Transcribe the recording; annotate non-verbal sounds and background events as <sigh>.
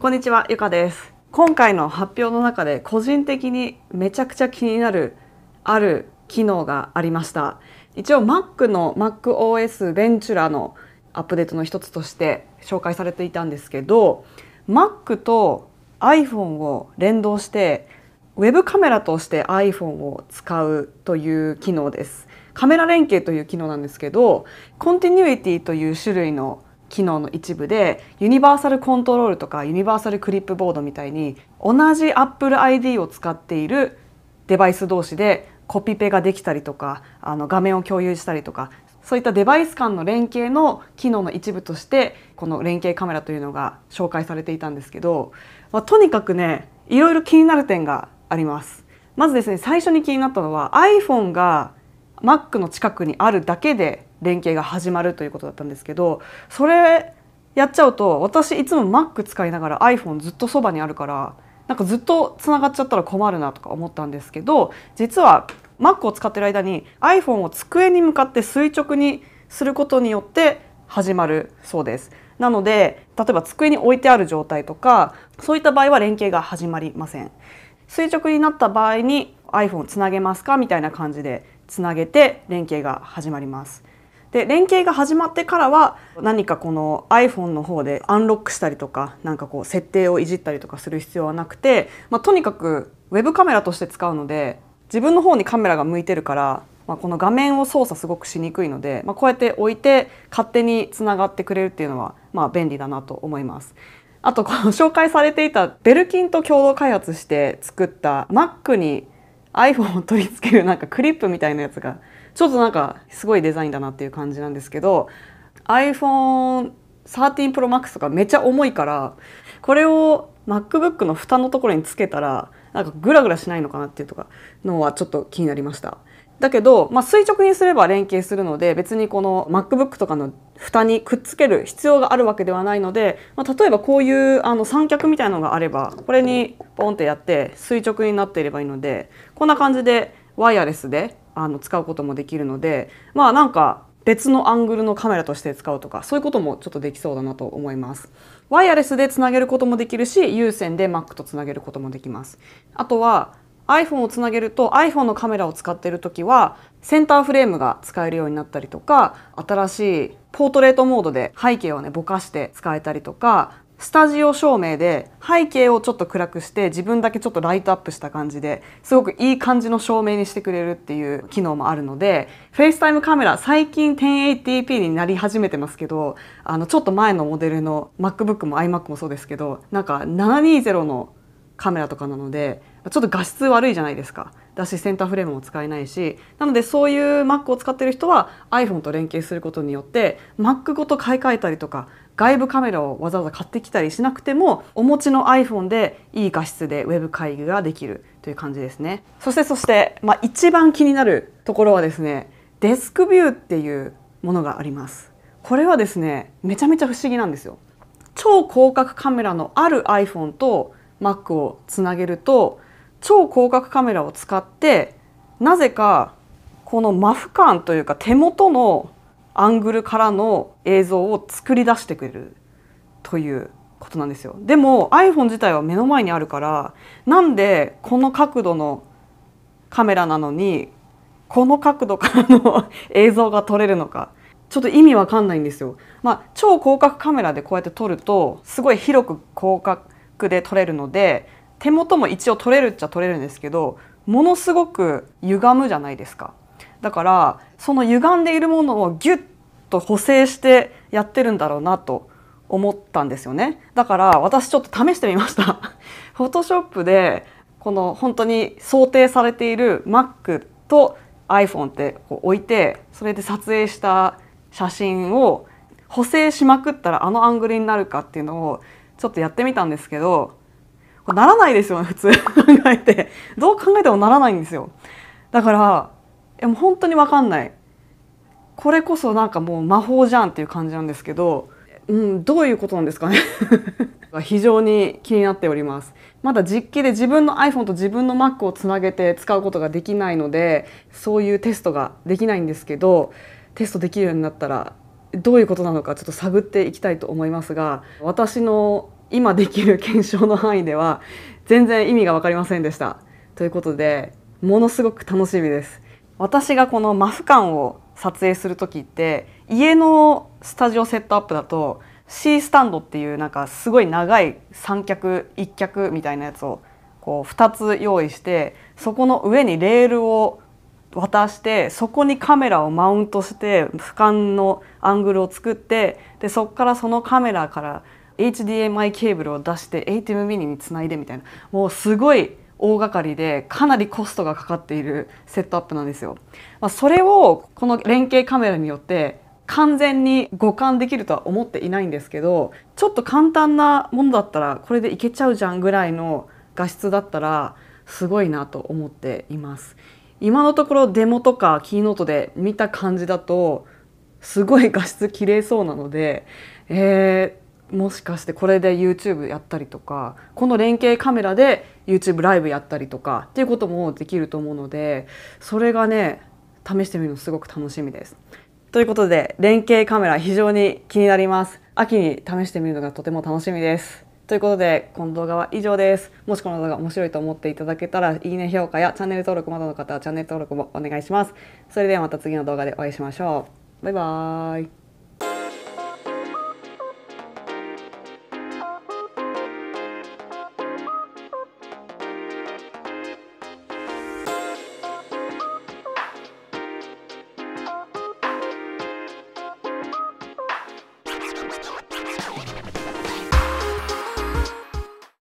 こんにちは、ゆかです。今回の発表の中で個人的にめちゃくちゃ気になるある機能がありました。一応 Mac の MacOS ベンチュラのアップデートの一つとして紹介されていたんですけど Mac と iPhone を連動してウェブカメラとして iPhone を使うという機能です。カメラ連携という機能なんですけどコンティニュイティという種類の機能の一部でユニバーサルコントロールとかユニバーサルクリップボードみたいに同じ Apple ID を使っているデバイス同士でコピペができたりとかあの画面を共有したりとかそういったデバイス間の連携の機能の一部としてこの連携カメラというのが紹介されていたんですけど、まあ、とにかくねいろいろ気になる点があります。まずですね最初に気になったのは iPhone が Mac の近くにあるだけで連携が始まるということだったんですけどそれやっちゃうと私いつも Mac 使いながら iPhone ずっとそばにあるからなんかずっとつながっちゃったら困るなとか思ったんですけど実は Mac を使ってる間に iPhone を机に向かって垂直にすることによって始まるそうです。なので例えば机に置いてある状態とかそういった場合は連携が始まりません。垂直になった場合に iPhone つなげますかみたいな感じでつなげて連携が始まります。で連携が始まってからは何かこの iPhone の方でアンロックしたりとかなんかこう設定をいじったりとかする必要はなくて、まあ、とにかくウェブカメラとして使うので自分の方にカメラが向いてるから、まあ、この画面を操作すごくしにくいので、まあ、こうやって置いて勝手につながってくれるっていうのはまあ便利だなと思います。あとこの紹介されていたベルキンと共同開発して作った Mac に iPhone を取り付けるなんかクリップみたいなやつがちょっとなんかすごいデザインだなっていう感じなんですけど iPhone 13 Pro Max とかめっちゃ重いからこれを MacBook の蓋のところにつけたらなんかグラグラしないのかなっていうとかのはちょっと気になりましただけど、まあ、垂直にすれば連携するので別にこの MacBook とかの蓋にくっつける必要があるわけではないので、まあ、例えばこういうあの三脚みたいのがあればこれにポンってやって垂直になっていればいいのでこんな感じでワイヤレスであの使うこともできるのでまあなんか別のアングルのカメラとして使うとかそういうこともちょっとできそうだなと思います。ワイヤレスでつなげることもできるし有線で Mac とつなげることもできます。あとは iPhone をつなげると iPhone のカメラを使ってる時はセンターフレームが使えるようになったりとか新しいポートレートモードで背景をねぼかして使えたりとかスタジオ照明で背景をちょっと暗くして自分だけちょっとライトアップした感じですごくいい感じの照明にしてくれるっていう機能もあるのでフェイスタイムカメラ最近 1080p になり始めてますけどあのちょっと前のモデルの MacBook も iMac もそうですけどなんか720のカメラとかなのでちょっと画質悪いじゃないですかだしセンターフレームも使えないしなのでそういう Mac を使ってる人は iPhone と連携することによって Mac ごと買い替えたりとか外部カメラをわざわざ買ってきたりしなくてもお持ちの iPhone でいい画質で Web 会議ができるという感じですねそしてそして、まあ、一番気になるところはですねデスクビューっていうものがありますこれはですねめちゃめちゃ不思議なんですよ超広角カメラのある iPhone と Mac をつなげると超広角カメラを使ってなぜかこのマフ感というか手元のアングルからの映像を作り出してくれるということなんですよでも iPhone 自体は目の前にあるからなんでこの角度のカメラなのにこの角度からの映像が撮れるのかちょっと意味わかんないんですよ。まあ、超広角カメラでこうやって撮るとすごい広く広角で撮れるので手元も一応取れるっちゃ取れるんですけどものすごく歪むじゃないですかだからその歪んでいるものをギュッと補正してやってるんだろうなと思ったんですよねだから私ちょっと試してみましたフォトショップでこの本当に想定されている Mac と iPhone ってこう置いてそれで撮影した写真を補正しまくったらあのアングルになるかっていうのをちょっとやってみたんですけどならないですよね普通 <laughs> 考えてどう考えてもならないんですよだからいやもう本当に分かんないこれこそなんかもう魔法じゃんっていう感じなんですけど、うん、どういうことなんですかね <laughs> 非常に気になっておりますまだ実機で自分の iPhone と自分の Mac をつなげて使うことができないのでそういうテストができないんですけどテストできるようになったらどういうことなのかちょっと探っていきたいと思いますが私の今できる検証の範囲では全然意味が分かりませんでした。ということでものすごく楽しみです。私がこのマフ感を撮影する時って家のスタジオセットアップだと C スタンドっていうなんかすごい長い三脚一脚みたいなやつをこう2つ用意してそこの上にレールを渡してそこにカメラをマウントして俯瞰のアングルを作ってでそこからそのカメラから HDMI ケーブルを出して ATEM ミニにつないでみたいなもうすごい大掛かりでかなりコストがかかっているセットアップなんですよ。まあ、それをこの連携カメラによって完全に互換できるとは思っていないんですけどちょっと簡単なものだったらこれでいけちゃうじゃんぐらいの画質だったらすごいなと思っています。今のところデモとかキーノートで見た感じだとすごい画質綺麗そうなので、えーもしかしてこれで YouTube やったりとかこの連携カメラで YouTube ライブやったりとかっていうこともできると思うのでそれがね試してみるのすごく楽しみです。ということで連携カメラ非常に気になります。秋に試してみるのがとても楽しみです。ということでこの動画は以上です。もしこの動画面白いと思っていただけたらいいね評価やチャンネル登録まだの方はチャンネル登録もお願いします。それではまた次の動画でお会いしましょう。バイバーイ。